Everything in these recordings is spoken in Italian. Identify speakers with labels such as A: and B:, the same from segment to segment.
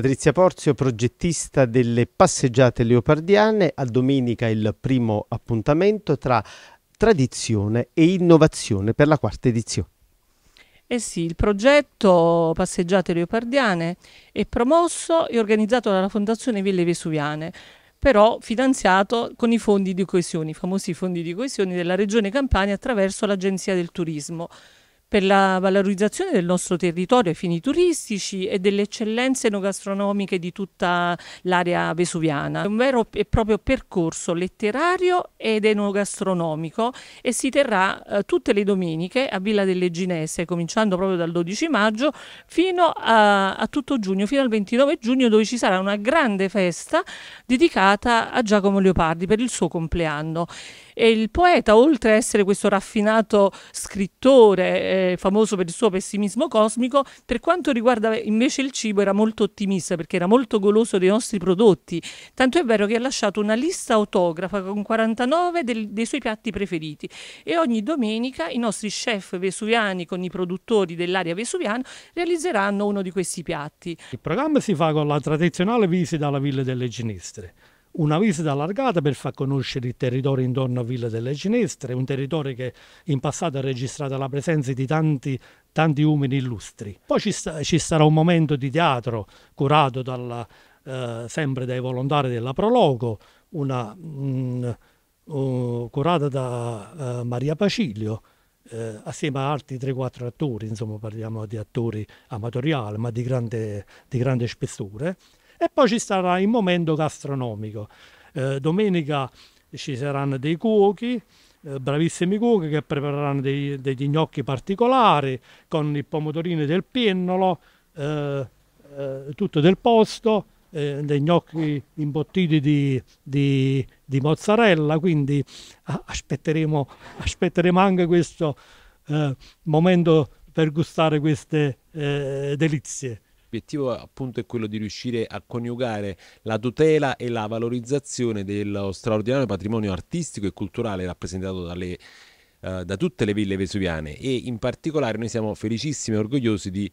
A: Patrizia Porzio, progettista delle passeggiate leopardiane, a domenica il primo appuntamento tra tradizione e innovazione per la quarta edizione.
B: Eh sì, il progetto Passeggiate Leopardiane è promosso e organizzato dalla Fondazione Ville Vesuviane, però finanziato con i fondi di coesione, i famosi fondi di coesione della Regione Campania attraverso l'Agenzia del Turismo per la valorizzazione del nostro territorio ai fini turistici e delle eccellenze enogastronomiche di tutta l'area vesuviana. È un vero e proprio percorso letterario ed enogastronomico e si terrà eh, tutte le domeniche a Villa delle Ginese, cominciando proprio dal 12 maggio fino a, a tutto giugno, fino al 29 giugno dove ci sarà una grande festa dedicata a Giacomo Leopardi per il suo compleanno. E il poeta, oltre a essere questo raffinato scrittore, famoso per il suo pessimismo cosmico, per quanto riguarda invece il cibo era molto ottimista perché era molto goloso dei nostri prodotti, tanto è vero che ha lasciato una lista autografa con 49 del, dei suoi piatti preferiti e ogni domenica i nostri chef vesuviani con i produttori dell'area vesuviana realizzeranno uno di questi piatti.
C: Il programma si fa con la tradizionale visita alla Villa delle Ginestre una visita allargata per far conoscere il territorio intorno a Villa delle Ginestre, un territorio che in passato ha registrato la presenza di tanti, tanti umili illustri. Poi ci, sta, ci, sarà un momento di teatro curato dalla, eh, sempre dai volontari della Prologo, una, mh, mm, oh, uh, curata da uh, Maria Pacilio, eh, assieme a altri 3-4 attori, insomma parliamo di attori amatoriali ma di grande, di grande spessore e poi ci sarà il momento gastronomico. Eh, domenica ci saranno dei cuochi, eh, bravissimi cuochi che prepareranno dei, degli gnocchi particolari con i pomodorini del pennolo, eh, eh, tutto del posto, eh, dei gnocchi imbottiti di, di, di mozzarella, quindi aspetteremo, aspetteremo anche questo eh, momento per gustare queste
D: delizie. L'obiettivo appunto è quello di riuscire a coniugare la tutela e la valorizzazione dello straordinario patrimonio artistico e culturale rappresentato dalle, eh, da tutte le ville vesuviane e in particolare noi siamo felicissimi e orgogliosi di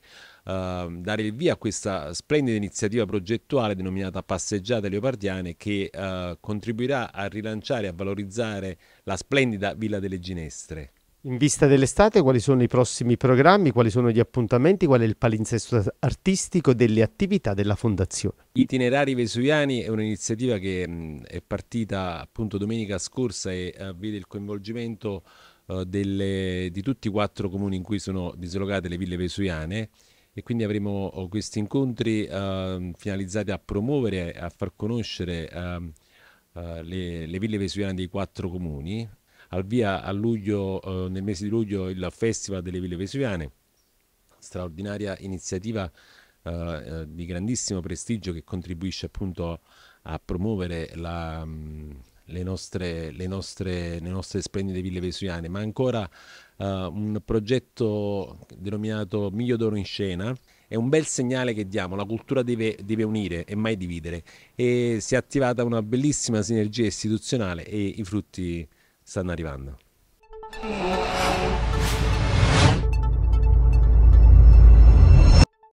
D: eh, dare il via a questa splendida iniziativa progettuale denominata Passeggiate Leopardiane che eh, contribuirà a rilanciare e a valorizzare la splendida Villa delle Ginestre.
A: In vista dell'estate, quali sono i prossimi programmi, quali sono gli appuntamenti, qual è il palinsesto artistico delle attività della Fondazione?
D: Itinerari Vesuviani è un'iniziativa che è partita appunto domenica scorsa e eh, vede il coinvolgimento eh, delle, di tutti i quattro comuni in cui sono dislocate le ville vesuviane e quindi avremo oh, questi incontri ehm, finalizzati a promuovere, a far conoscere ehm, eh, le, le ville vesuviane dei quattro comuni al via a luglio, eh, nel mese di luglio il Festival delle Ville Vesuviane, straordinaria iniziativa eh, eh di grandissimo prestigio che contribuisce appunto a promuovere la, mm, le, nostre, le, nostre, le nostre splendide ville vesuviane, ma ancora eh, un progetto denominato Miglio d'Oro in Scena, è un bel segnale che diamo, la cultura deve, deve, unire e mai dividere e si è attivata una bellissima sinergia istituzionale e i frutti stanno arrivando.